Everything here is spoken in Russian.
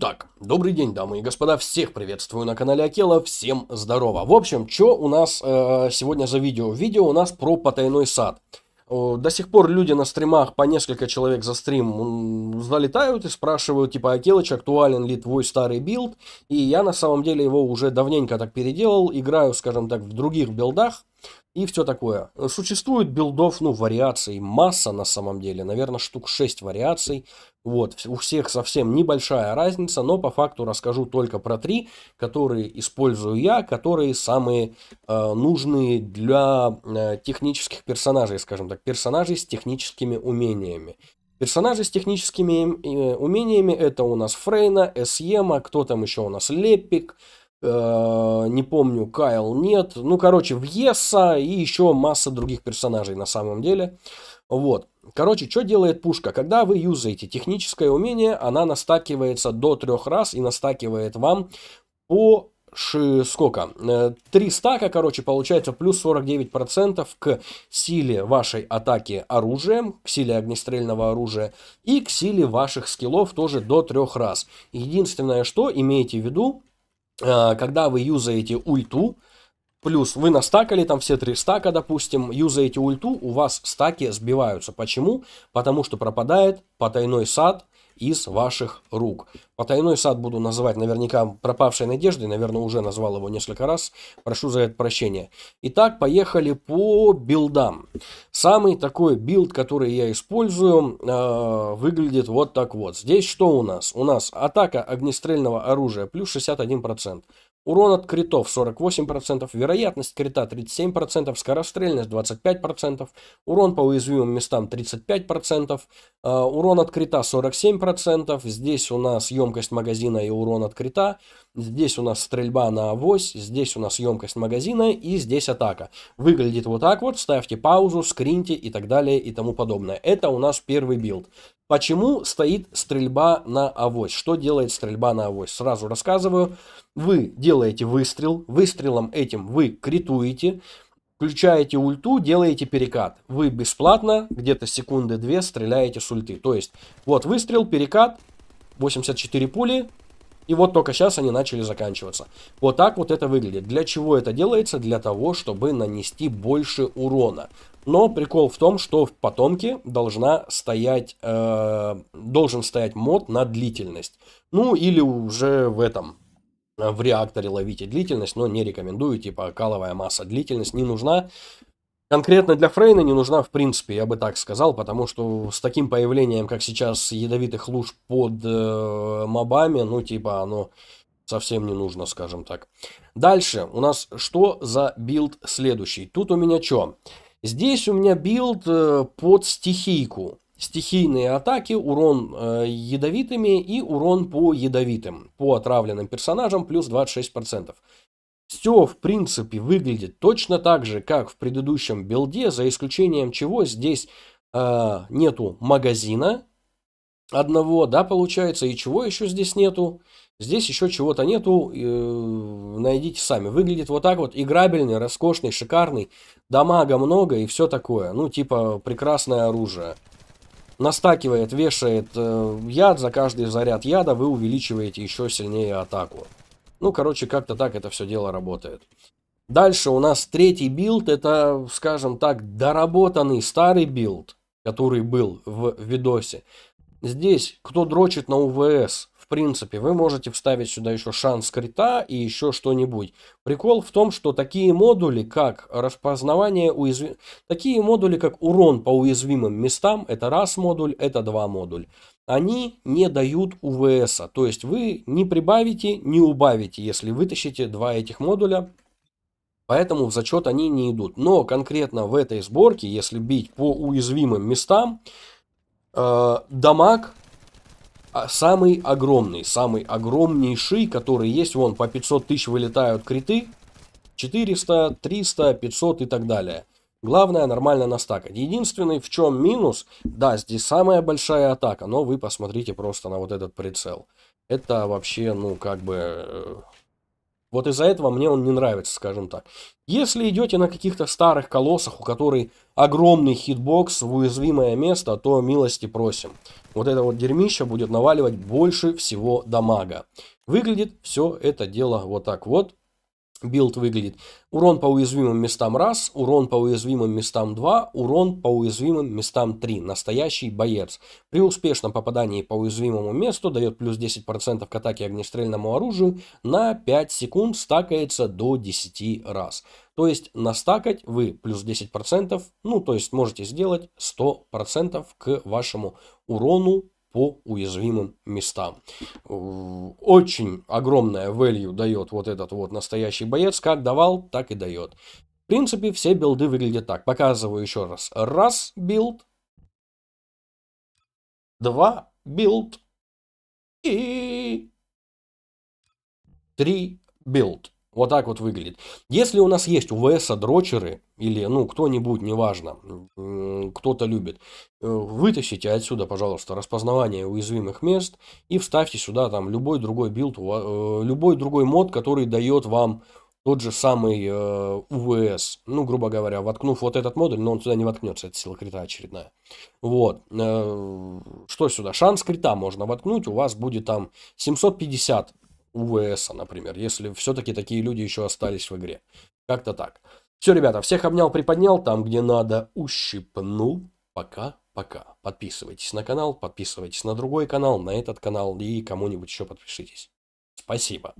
Итак, добрый день, дамы и господа, всех приветствую на канале Акела, всем здорово. В общем, что у нас э, сегодня за видео? Видео у нас про потайной сад. до сих пор люди на стримах по несколько человек за стрим залетают и спрашивают, типа, Акелыч, актуален ли твой старый билд? И я на самом деле его уже давненько так переделал, играю, скажем так, в других билдах и все такое. Существует билдов, ну, вариаций масса на самом деле, наверное, штук 6 вариаций, вот, у всех совсем небольшая разница, но по факту расскажу только про три, которые использую я, которые самые э, нужные для э, технических персонажей, скажем так, персонажей с техническими умениями. Персонажи с техническими э, умениями это у нас Фрейна, Эсьема, кто там еще у нас, Лепик, э, не помню, Кайл нет, ну короче, Вьеса и еще масса других персонажей на самом деле. Вот. Короче, что делает пушка? Когда вы юзаете техническое умение, она настакивается до трех раз и настакивает вам по Ши, сколько? Э, три стака, короче, получается плюс 49% к силе вашей атаки оружием, к силе огнестрельного оружия и к силе ваших скиллов тоже до трех раз. Единственное, что имейте в виду, э, когда вы юзаете ульту, Плюс вы настакали там все три стака, допустим, юзаете ульту, у вас стаки сбиваются. Почему? Потому что пропадает потайной сад из ваших рук. Потайной сад буду называть наверняка пропавшей надеждой, наверное, уже назвал его несколько раз. Прошу за это прощения. Итак, поехали по билдам. Самый такой билд, который я использую, э, выглядит вот так вот. Здесь что у нас? У нас атака огнестрельного оружия плюс 61%. Урон от критов 48%, вероятность крита 37%, скорострельность 25%, урон по уязвимым местам 35%, э, урон от крита 47%, здесь у нас емкость магазина и урон от крита, здесь у нас стрельба на авось, здесь у нас емкость магазина и здесь атака. Выглядит вот так вот, ставьте паузу, скриньте и так далее и тому подобное. Это у нас первый билд. Почему стоит стрельба на авось? Что делает стрельба на авось? Сразу рассказываю. Вы делаете выстрел, выстрелом этим вы критуете, включаете ульту, делаете перекат. Вы бесплатно, где-то секунды две стреляете с ульты. То есть, вот выстрел, перекат, 84 пули, и вот только сейчас они начали заканчиваться. Вот так вот это выглядит. Для чего это делается? Для того, чтобы нанести больше урона. Но прикол в том, что в потомке должна стоять, э, должен стоять мод на длительность. Ну или уже в этом, э, в реакторе ловите длительность, но не рекомендую, типа каловая масса. Длительность не нужна, Конкретно для Фрейна не нужна в принципе, я бы так сказал, потому что с таким появлением, как сейчас, ядовитых луж под э, мобами, ну типа оно совсем не нужно, скажем так. Дальше у нас что за билд следующий? Тут у меня что? Здесь у меня билд э, под стихийку. Стихийные атаки, урон э, ядовитыми и урон по ядовитым, по отравленным персонажам плюс 26%. Все, в принципе, выглядит точно так же, как в предыдущем билде, за исключением чего здесь э, нету магазина одного, да, получается, и чего еще здесь нету. Здесь еще чего-то нету, э, найдите сами. Выглядит вот так вот, играбельный, роскошный, шикарный, дамага много и все такое. Ну, типа, прекрасное оружие настакивает, вешает э, яд, за каждый заряд яда вы увеличиваете еще сильнее атаку. Ну, короче, как-то так это все дело работает. Дальше у нас третий билд, это, скажем так, доработанный старый билд, который был в видосе. Здесь, кто дрочит на УВС, в принципе, вы можете вставить сюда еще шанс крита и еще что-нибудь. Прикол в том, что такие модули, как распознавание уязвимых... Такие модули, как урон по уязвимым местам, это раз модуль, это два модуль они не дают УВС, то есть вы не прибавите, не убавите, если вытащите два этих модуля, поэтому в зачет они не идут. Но конкретно в этой сборке, если бить по уязвимым местам, э, дамаг а, самый огромный, самый огромнейший, который есть, вон по 500 тысяч вылетают криты, 400, 300, 500 и так далее. Главное нормально настакать. Единственный в чем минус, да, здесь самая большая атака, но вы посмотрите просто на вот этот прицел. Это вообще, ну, как бы... Э, вот из-за этого мне он не нравится, скажем так. Если идете на каких-то старых колоссах, у которой огромный хитбокс уязвимое место, то милости просим. Вот это вот дерьмище будет наваливать больше всего дамага. Выглядит все это дело вот так вот билд выглядит. Урон по уязвимым местам раз, урон по уязвимым местам 2, урон по уязвимым местам 3. Настоящий боец. При успешном попадании по уязвимому месту дает плюс 10% к атаке огнестрельному оружию на 5 секунд стакается до 10 раз. То есть настакать вы плюс 10%, ну то есть можете сделать 100% к вашему урону по уязвимым местам. Очень огромная value дает вот этот вот настоящий боец, как давал, так и дает. В принципе, все билды выглядят так. Показываю еще раз. Раз билд, два билд и три билд. Вот так вот выглядит. Если у нас есть УВС дрочеры или ну кто-нибудь, неважно, кто-то любит, э, вытащите отсюда, пожалуйста, распознавание уязвимых мест и вставьте сюда там любой другой билд, э, любой другой мод, который дает вам тот же самый э, УВС, ну, грубо говоря, воткнув вот этот модуль, но он сюда не воткнется, это сила крита очередная. Вот. что сюда? Шанс крита можно воткнуть, у вас будет там 750 УВС, например, если все-таки такие люди еще остались в игре. Как-то так. Все, ребята, всех обнял, приподнял, там, где надо, ущипнул. Пока-пока. Подписывайтесь на канал, подписывайтесь на другой канал, на этот канал и кому-нибудь еще подпишитесь. Спасибо.